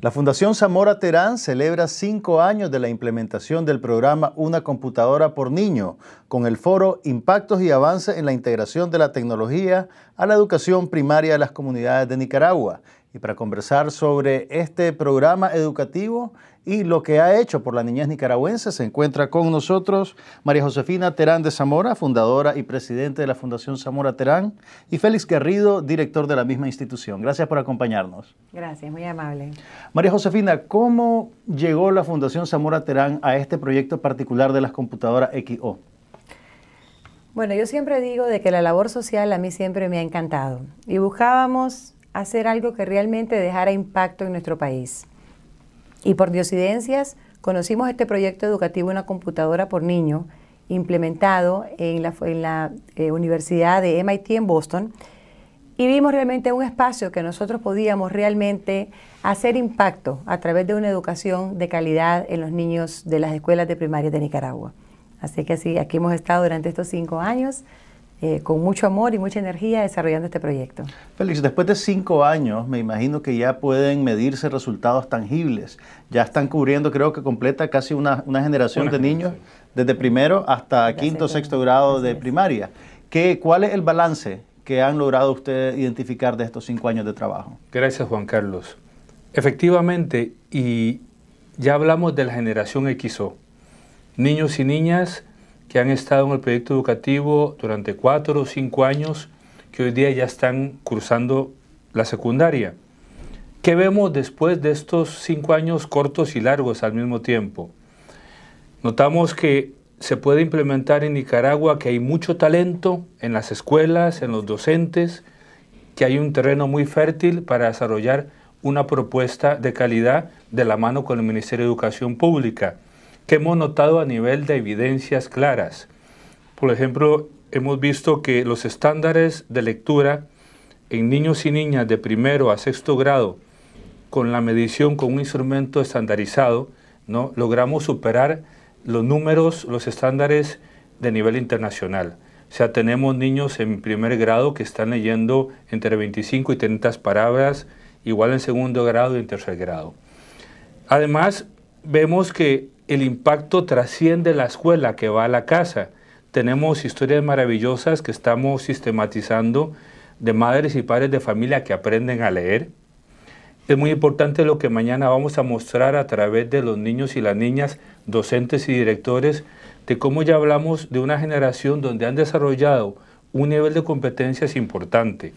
La Fundación Zamora Terán celebra cinco años de la implementación del programa Una computadora por niño, con el foro Impactos y avances en la integración de la tecnología a la educación primaria de las comunidades de Nicaragua, para conversar sobre este programa educativo y lo que ha hecho por la niñez nicaragüense, se encuentra con nosotros María Josefina Terán de Zamora, fundadora y presidente de la Fundación Zamora Terán, y Félix Garrido, director de la misma institución. Gracias por acompañarnos. Gracias, muy amable. María Josefina, ¿cómo llegó la Fundación Zamora Terán a este proyecto particular de las computadoras XO? Bueno, yo siempre digo de que la labor social a mí siempre me ha encantado y hacer algo que realmente dejara impacto en nuestro país. Y por diosidencias, conocimos este proyecto educativo Una computadora por niño, implementado en la, eh, Universidad de MIT en Boston, y vimos realmente un espacio que nosotros podíamos realmente hacer impacto a través de una educación de calidad en los niños de las escuelas de primaria de Nicaragua. Así que así aquí hemos estado durante estos cinco años eh, con mucho amor y mucha energía desarrollando este proyecto. Félix, después de cinco años, me imagino que ya pueden medirse resultados tangibles. Ya están cubriendo, creo que completa casi una, generación de niños, desde primero hasta quinto, sexto grado de primaria. ¿Qué, ¿Cuál es el balance que han logrado ustedes identificar de estos cinco años de trabajo? Gracias, Juan Carlos. Efectivamente, y ya hablamos de la generación XO, niños y niñas que han estado en el proyecto educativo durante cuatro o cinco años, que hoy día ya están cursando la secundaria. ¿Qué vemos después de estos cinco años cortos y largos al mismo tiempo? Notamos que se puede implementar en Nicaragua que hay mucho talento en las escuelas, en los docentes, que hay un terreno muy fértil para desarrollar una propuesta de calidad de la mano con el Ministerio de Educación Pública que hemos notado a nivel de evidencias claras. Por ejemplo, hemos visto que los estándares de lectura en niños y niñas de primero a sexto grado, con la medición con un instrumento estandarizado, ¿no? logramos superar los números, los estándares de nivel internacional. O sea, tenemos niños en primer grado que están leyendo entre 25 y 30 palabras, igual en segundo grado y en tercer grado. Además, vemos que el impacto trasciende la escuela que va a la casa. Tenemos historias maravillosas que estamos sistematizando de madres y padres de familia que aprenden a leer. Es muy importante lo que mañana vamos a mostrar a través de los niños y las niñas, docentes y directores, de cómo ya hablamos de una generación donde han desarrollado un nivel de competencias importante,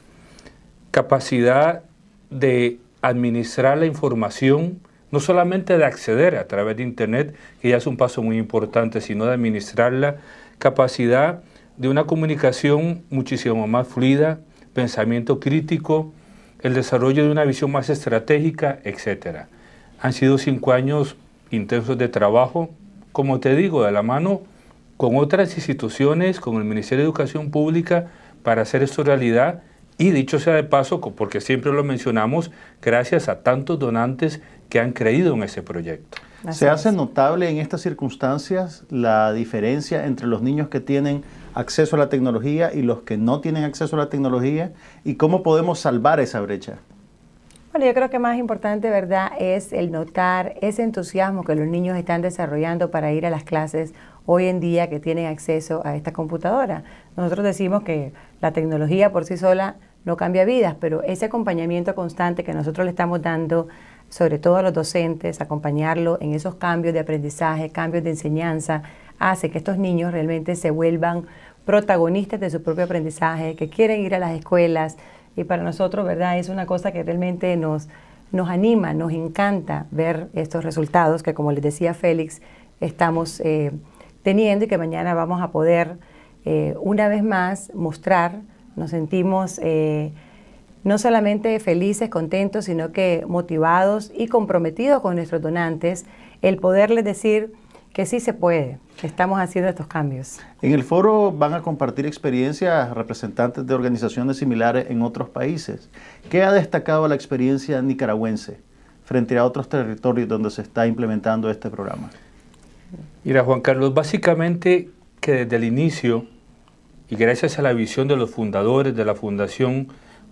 capacidad de administrar la información, no solamente de acceder a través de Internet, que ya es un paso muy importante, sino de administrar la capacidad de una comunicación muchísimo más fluida, pensamiento crítico, el desarrollo de una visión más estratégica, etc. Han sido cinco años intensos de trabajo, como te digo, de la mano con otras instituciones, con el Ministerio de Educación Pública, para hacer esto realidad y dicho sea de paso, porque siempre lo mencionamos, gracias a tantos donantes que han creído en ese proyecto. Se hace notable en estas circunstancias la diferencia entre los niños que tienen acceso a la tecnología y los que no tienen acceso a la tecnología y cómo podemos salvar esa brecha. Bueno, yo creo que más importante, ¿verdad?, es el notar ese entusiasmo que los niños están desarrollando para ir a las clases hoy en día que tienen acceso a esta computadora. Nosotros decimos que la tecnología por sí sola no cambia vidas, pero ese acompañamiento constante que nosotros le estamos dando, sobre todo a los docentes, acompañarlo en esos cambios de aprendizaje, cambios de enseñanza, hace que estos niños realmente se vuelvan protagonistas de su propio aprendizaje, que quieren ir a las escuelas. Y para nosotros, ¿verdad? Es una cosa que realmente nos, nos anima, nos encanta ver estos resultados que, como les decía Félix, estamos eh, teniendo y que mañana vamos a poder eh, una vez más mostrar nos sentimos eh, no solamente felices, contentos, sino que motivados y comprometidos con nuestros donantes el poderles decir que sí se puede, que estamos haciendo estos cambios. En el foro van a compartir experiencias representantes de organizaciones similares en otros países. ¿Qué ha destacado la experiencia nicaragüense frente a otros territorios donde se está implementando este programa? Mira, Juan Carlos, básicamente que desde el inicio y gracias a la visión de los fundadores de la fundación,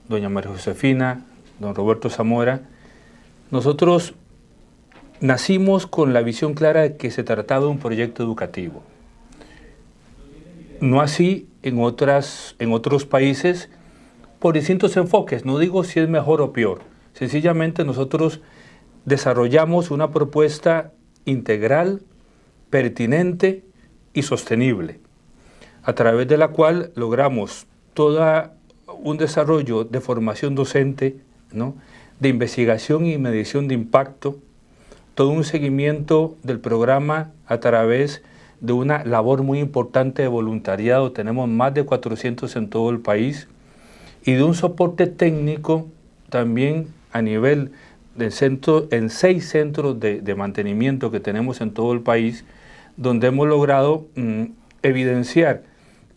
doña María Josefina, don Roberto Zamora, nosotros nacimos con la visión clara de que se trataba de un proyecto educativo. No así en, otras, en otros países por distintos enfoques. No digo si es mejor o peor. Sencillamente nosotros desarrollamos una propuesta integral, pertinente y sostenible a través de la cual logramos todo un desarrollo de formación docente, de investigación y medición de impacto, todo un seguimiento del programa a través de una labor muy importante de voluntariado, tenemos más de 400 en todo el país, y de un soporte técnico también a nivel de centro, en seis centros de, mantenimiento que tenemos en todo el país, donde hemos logrado mm, evidenciar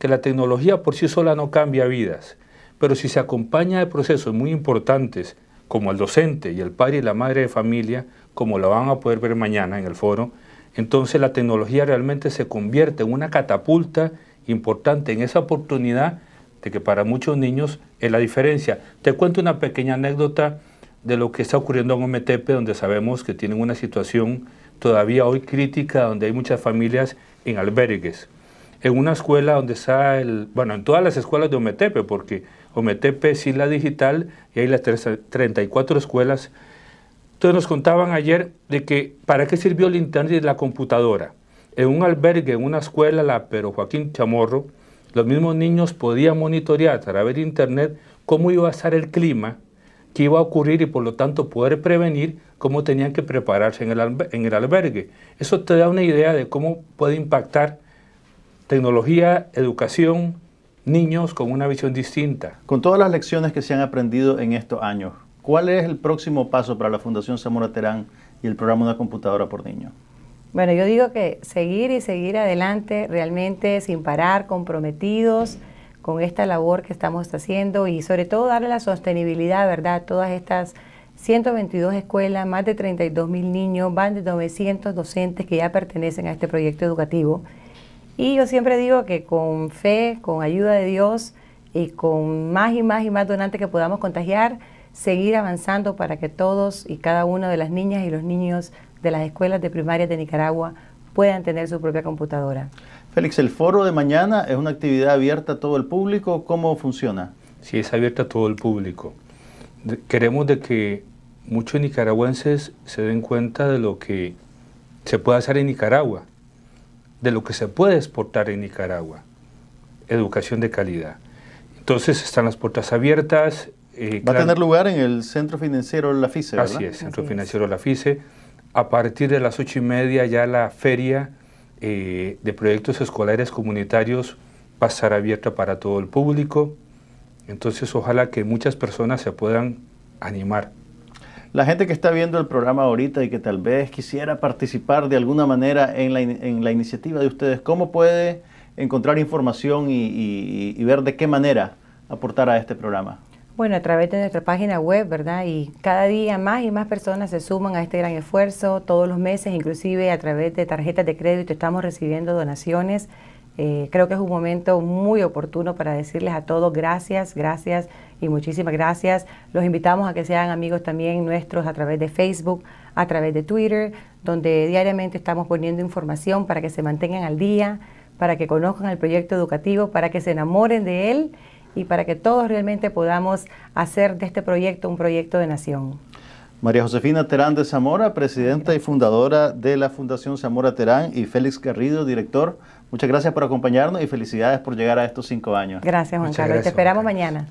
que la tecnología por sí sola no cambia vidas, pero si se acompaña de procesos muy importantes, como el docente y el padre y la madre de familia, como lo van a poder ver mañana en el foro, entonces la tecnología realmente se convierte en una catapulta importante, en esa oportunidad de que para muchos niños es la diferencia. Te cuento una pequeña anécdota de lo que está ocurriendo en Ometepe, donde sabemos que tienen una situación todavía hoy crítica, donde hay muchas familias en albergues en una escuela donde está el, bueno, en todas las escuelas de Ometepe, porque Ometepe es la digital y hay las 34 escuelas. Entonces nos contaban ayer de que para qué sirvió el internet y la computadora. En un albergue, en una escuela, la pero Joaquín Chamorro, los mismos niños podían monitorear a través de internet cómo iba a estar el clima, qué iba a ocurrir y por lo tanto poder prevenir cómo tenían que prepararse en el albergue. Eso te da una idea de cómo puede impactar tecnología, educación, niños con una visión distinta. Con todas las lecciones que se han aprendido en estos años, ¿cuál es el próximo paso para la Fundación Zamora Terán y el programa Una Computadora por Niño? Bueno, yo digo que seguir y seguir adelante, realmente sin parar, comprometidos con esta labor que estamos haciendo y sobre todo darle la sostenibilidad, ¿verdad? Todas estas 122 escuelas, más de 32 mil niños, más de 900 docentes que ya pertenecen a este proyecto educativo. Y yo siempre digo que con fe, con ayuda de Dios y con más y más y más donantes que podamos contagiar, seguir avanzando para que todos y cada una de las niñas y los niños de las escuelas de primaria de Nicaragua puedan tener su propia computadora. Félix, el foro de mañana es una actividad abierta a todo el público. ¿Cómo funciona? Sí, es abierta a todo el público. queremos de que muchos nicaragüenses se den cuenta de lo que se puede hacer en Nicaragua de lo que se puede exportar en Nicaragua, educación de calidad. Entonces están las puertas abiertas. Eh, va a tener lugar en el Centro Financiero La FICE, ¿verdad? Así es, Centro Financiero La FICE. A partir de las ocho y media ya la feria eh, de proyectos escolares comunitarios va a estar abierta para todo el público. Entonces ojalá que muchas personas se puedan animar la gente que está viendo el programa ahorita y que tal vez quisiera participar de alguna manera en la, la iniciativa de ustedes, ¿cómo puede encontrar información y, y, ver de qué manera aportar a este programa? Bueno, a través de nuestra página web, ¿verdad? Y cada día más y más personas se suman a este gran esfuerzo. Todos los meses, inclusive a través de tarjetas de crédito, estamos recibiendo donaciones. Eh, creo que es un momento muy oportuno para decirles a todos gracias, gracias y muchísimas gracias. Los invitamos a que sean amigos también nuestros a través de Facebook, a través de Twitter, donde diariamente estamos poniendo información para que se mantengan al día, para que conozcan el proyecto educativo, para que se enamoren de él y para que todos realmente podamos hacer de este proyecto un proyecto de nación. María Josefina Terán de Zamora, presidenta y fundadora de la Fundación Zamora Terán, y Félix Garrido, director. Muchas gracias por acompañarnos y felicidades por llegar a estos cinco años. Gracias, Juan Carlos. Gracias, Te esperamos mañana.